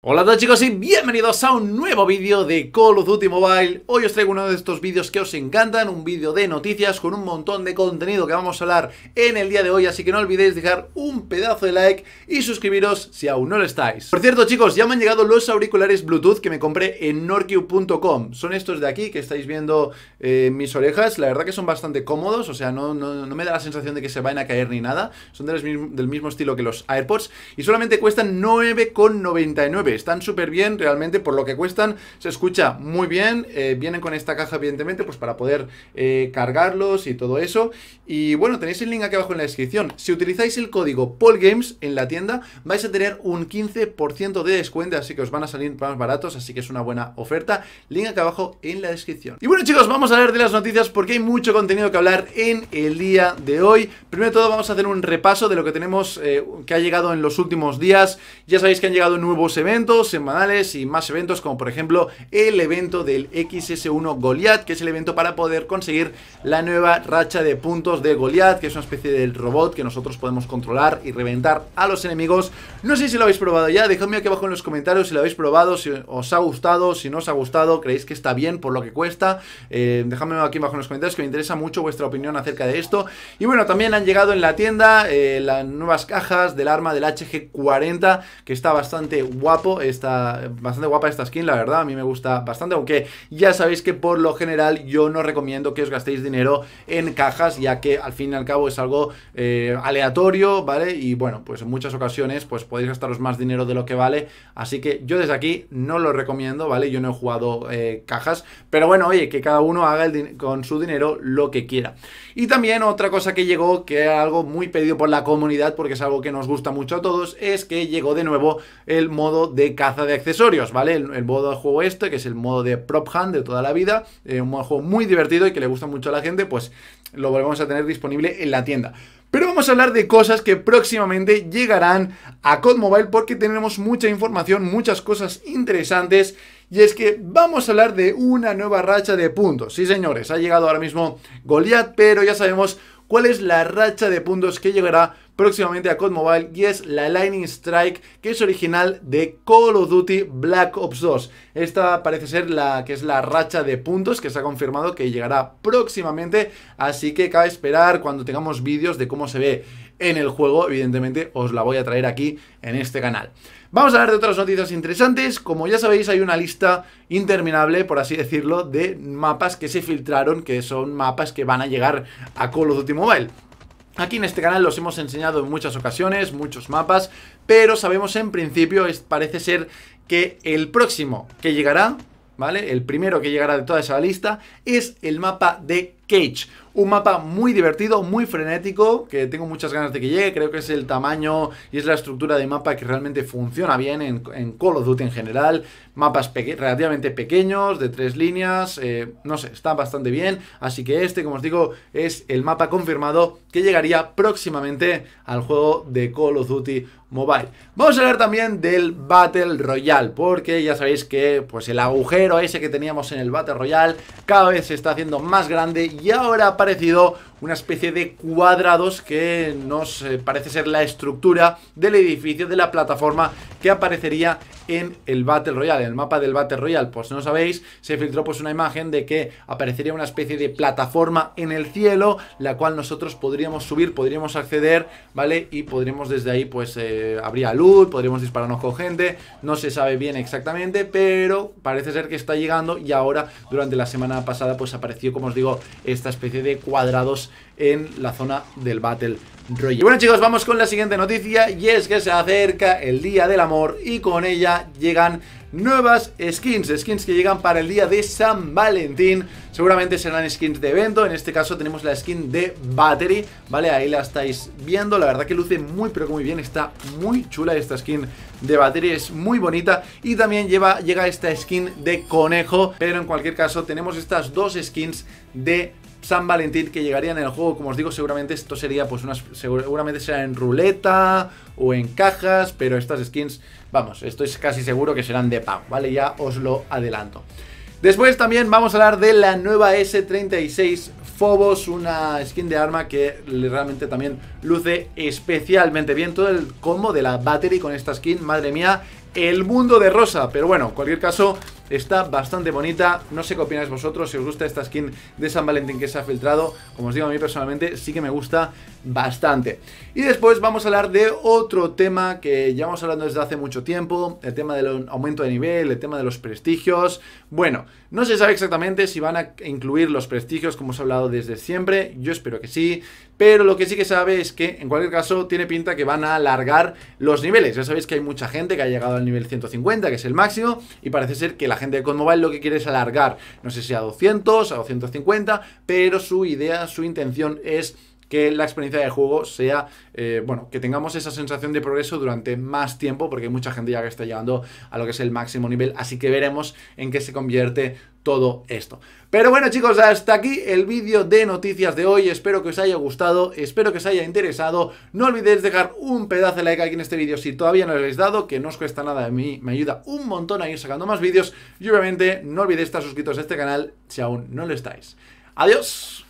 Hola a todos chicos y bienvenidos a un nuevo vídeo de Call of Duty Mobile Hoy os traigo uno de estos vídeos que os encantan, un vídeo de noticias con un montón de contenido que vamos a hablar en el día de hoy Así que no olvidéis dejar un pedazo de like y suscribiros si aún no lo estáis Por cierto chicos, ya me han llegado los auriculares Bluetooth que me compré en norq.com Son estos de aquí que estáis viendo en eh, mis orejas, la verdad que son bastante cómodos O sea, no, me da la sensación de que se vayan a caer ni nada Son del mismo, del mismo estilo que los AirPods y solamente cuestan 9,99 están súper bien, realmente, por lo que cuestan. Se escucha muy bien. Eh, vienen con esta caja, evidentemente, pues para poder eh, cargarlos y todo eso. Y bueno, tenéis el link aquí abajo en la descripción. Si utilizáis el código PaulGames en la tienda, vais a tener un 15% de descuento, así que os van a salir más baratos, así que es una buena oferta. Link aquí abajo en la descripción. Y bueno, chicos, vamos a hablar de las noticias porque hay mucho contenido que hablar en el día de hoy. Primero de todo, vamos a hacer un repaso de lo que tenemos eh, que ha llegado en los últimos días. Ya sabéis que han llegado nuevos eventos eventos semanales y más eventos como por ejemplo el evento del XS1 Goliath, que es el evento para poder conseguir la nueva racha de puntos de Goliath, que es una especie de robot que nosotros podemos controlar y reventar a los enemigos. No sé si lo habéis probado ya, dejadme aquí abajo en los comentarios si lo habéis probado, si os ha gustado, si no os ha gustado, creéis que está bien por lo que cuesta. Eh, dejadme aquí abajo en los comentarios que me interesa mucho vuestra opinión acerca de esto. Y bueno, también han llegado en la tienda eh, las nuevas cajas del arma del HG40, que está bastante guapo está bastante guapa esta skin, la verdad, a mí me gusta bastante, aunque ya sabéis que por lo general yo no recomiendo que os gastéis dinero en cajas, ya que al fin y al cabo es algo eh, aleatorio, ¿vale? Y bueno, pues en muchas ocasiones pues podéis gastaros más dinero de lo que vale, así que yo desde aquí no lo recomiendo, ¿vale? Yo no he jugado eh, cajas, pero bueno, oye, que cada uno haga con su dinero lo que quiera. Y también otra cosa que llegó, que era algo muy pedido por la comunidad, porque es algo que nos gusta mucho a todos, es que llegó de nuevo el modo de de caza de accesorios, ¿vale? El, modo de juego este, que es el modo de prop hand de toda la vida, eh, un modo de juego muy divertido y que le gusta mucho a la gente, pues lo volvemos a tener disponible en la tienda. Pero vamos a hablar de cosas que próximamente llegarán a COD Mobile porque tenemos mucha información, muchas cosas interesantes. Y es que vamos a hablar de una nueva racha de puntos. Sí, señores, ha llegado ahora mismo Goliath, pero ya sabemos cuál es la racha de puntos que llegará próximamente a COD Mobile y es la Lightning Strike que es original de Call of Duty Black Ops 2. Esta parece ser la que es la racha de puntos que se ha confirmado que llegará próximamente, así que cabe esperar cuando tengamos vídeos de cómo se ve en el juego, evidentemente os la voy a traer aquí en este canal. Vamos a hablar de otras noticias interesantes, como ya sabéis hay una lista interminable, por así decirlo, de mapas que se filtraron, que son mapas que van a llegar a Call of Duty Mobile. Aquí en este canal los hemos enseñado en muchas ocasiones, muchos mapas, pero sabemos en principio, parece ser que el próximo que llegará, ¿vale? El primero que llegará de toda esa lista es el mapa de Cage. Un mapa muy divertido, muy frenético, que tengo muchas ganas de que llegue. Creo que es el tamaño y es la estructura de mapa que realmente funciona bien en, Call of Duty en general. Mapas relativamente pequeños, de tres líneas, eh, no sé, está bastante bien. Así que este, como os digo, es el mapa confirmado que llegaría próximamente al juego de Call of Duty Mobile. Vamos a hablar también del Battle Royale, porque ya sabéis que pues el agujero ese que teníamos en el Battle Royale cada vez se está haciendo más grande y ahora ha aparecido una especie de cuadrados que nos eh, parece ser la estructura del edificio de la plataforma que aparecería en el Battle Royale, en el mapa del Battle Royale. Pues no sabéis, se filtró pues una imagen de que aparecería una especie de plataforma en el cielo, la cual nosotros podríamos subir, podríamos acceder, ¿vale? Y podríamos desde ahí pues eh, habría luz, podríamos dispararnos con gente, no se sabe bien exactamente, pero parece ser que está llegando y ahora durante la semana pasada pues apareció, como os digo, esta especie de cuadrados en la zona del Battle Royale. bueno chicos, vamos con la siguiente noticia y es que se acerca el Día del Amor y con ella llegan nuevas skins, skins que llegan para el día de San Valentín. Seguramente serán skins de evento, en este caso tenemos la skin de Battery, ¿vale? Ahí la estáis viendo, la verdad que luce muy pero muy bien, está muy chula esta skin de Battery, es muy bonita y también lleva, llega esta skin de Conejo, pero en cualquier caso tenemos estas dos skins de San Valentín que llegarían en el juego. Como os digo, seguramente esto sería pues unas seguramente será en ruleta o en cajas, pero estas skins, vamos, estoy casi seguro que serán de pago, ¿vale? Ya os lo adelanto. Después también vamos a hablar de la nueva S36 Phobos, una skin de arma que realmente también luce especialmente bien todo el combo de la Battery con esta skin, madre mía, el mundo de rosa, pero bueno, en cualquier caso está bastante bonita, no sé qué opináis vosotros, si os gusta esta skin de San Valentín que se ha filtrado, como os digo a mí personalmente sí que me gusta bastante. Y después vamos a hablar de otro tema que ya vamos hablando desde hace mucho tiempo, el tema del aumento de nivel, el tema de los prestigios, bueno, no se sabe exactamente si van a incluir los prestigios como os he hablado desde siempre, yo espero que sí, pero lo que sí que sabe es que, en cualquier caso, tiene pinta que van a alargar los niveles. Ya sabéis que hay mucha gente que ha llegado al nivel 150, que es el máximo, y parece ser que la gente de Conmobile lo que quiere es alargar, no sé si a 200, a 250, pero su idea, su intención es que la experiencia de juego sea, eh, bueno, que tengamos esa sensación de progreso durante más tiempo, porque hay mucha gente ya que está llegando a lo que es el máximo nivel, así que veremos en qué se convierte todo esto. Pero bueno chicos, hasta aquí el vídeo de noticias de hoy, espero que os haya gustado, espero que os haya interesado, no olvidéis dejar un pedazo de like aquí en este vídeo si todavía no lo habéis dado, que no os cuesta nada a mí, me ayuda un montón a ir sacando más vídeos y obviamente no olvidéis estar suscritos a este canal si aún no lo estáis. Adiós.